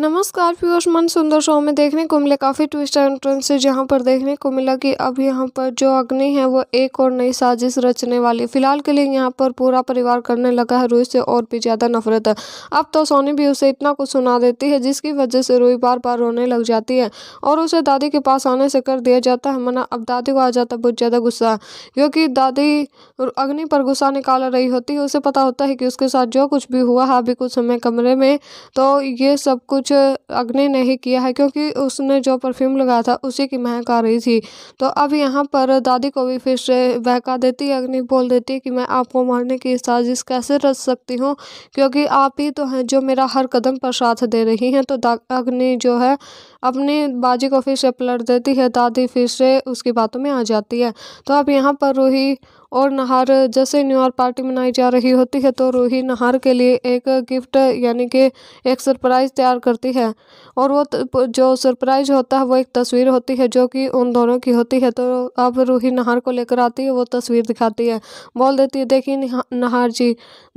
नमस्कार पियोष मन सुंदर शो में देखने को मिले काफ़ी ट्विस्ट एंड टर्न्स है जहाँ पर देखने को मिला कि अब यहाँ पर जो अग्नि है वो एक और नई साजिश रचने वाली फिलहाल के लिए यहाँ पर पूरा परिवार करने लगा है रोई से और भी ज़्यादा नफरत है अब तो सोनी भी उसे इतना कुछ सुना देती है जिसकी वजह से रोई बार बार रोने लग जाती है और उसे दादी के पास आने से कर दिया जाता है मना अब दादी को आ जाता बहुत ज़्यादा गुस्सा क्योंकि दादी अग्नि पर गुस्सा निकाल रही होती है उसे पता होता है कि उसके साथ जो कुछ भी हुआ है हाँ, अभी कुछ समय कमरे में तो ये सब कुछ कुछ अग्नि नहीं किया है क्योंकि उसने जो परफ्यूम लगाया था उसी की महक आ रही थी तो अब यहाँ पर दादी को भी फिर से बहका देती अग्नि बोल देती कि मैं आपको मारने की साजिश कैसे रच सकती हूँ क्योंकि आप ही तो हैं जो मेरा हर कदम पर साथ दे रही हैं तो अग्नि जो है अपनी बाजी को फिर से पलट देती है दादी फिर से उसकी बातों में आ जाती है तो अब यहाँ पर रूही और नहार जैसे न्यू ईयर पार्टी मनाई जा रही होती है तो रूही नहार के लिए एक गिफ्ट यानी कि एक सरप्राइज़ तैयार करती है और वो जो सरप्राइज़ होता है वो एक तस्वीर होती है जो कि उन दोनों की होती है तो अब रूही नहार को लेकर आती है वो तस्वीर दिखाती है बोल देती है देखिए नहार जी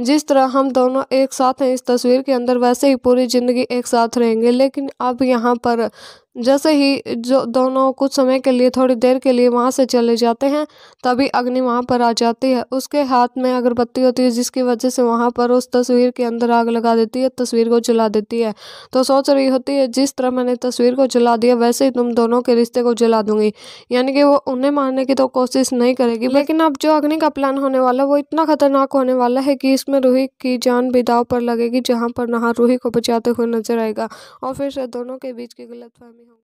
जिस तरह हम दोनों एक साथ हैं इस तस्वीर के अंदर वैसे ही पूरी ज़िंदगी एक साथ रहेंगे लेकिन अब यहाँ पर जैसे ही जो दोनों कुछ समय के लिए थोड़ी देर के लिए वहाँ से चले जाते हैं तभी अग्नि वहाँ पर आ जाती है उसके हाथ में अगरबत्ती होती है जिसकी वजह से वहाँ पर उस तस्वीर के अंदर आग लगा देती है तस्वीर को जला देती है तो सोच रही होती है जिस तरह मैंने तस्वीर को जला दिया वैसे ही तुम दोनों के रिश्ते को जला दूंगी यानी कि वो उन्हें मारने की तो कोशिश नहीं करेगी लेकिन अब जो अग्नि का प्लान होने वाला वो इतना खतरनाक होने वाला है कि इसमें रूही की जान भी दाव पर लगेगी जहाँ पर नहा रूही को बचाते हुए नजर आएगा और फिर से दोनों के बीच की गलतफहमी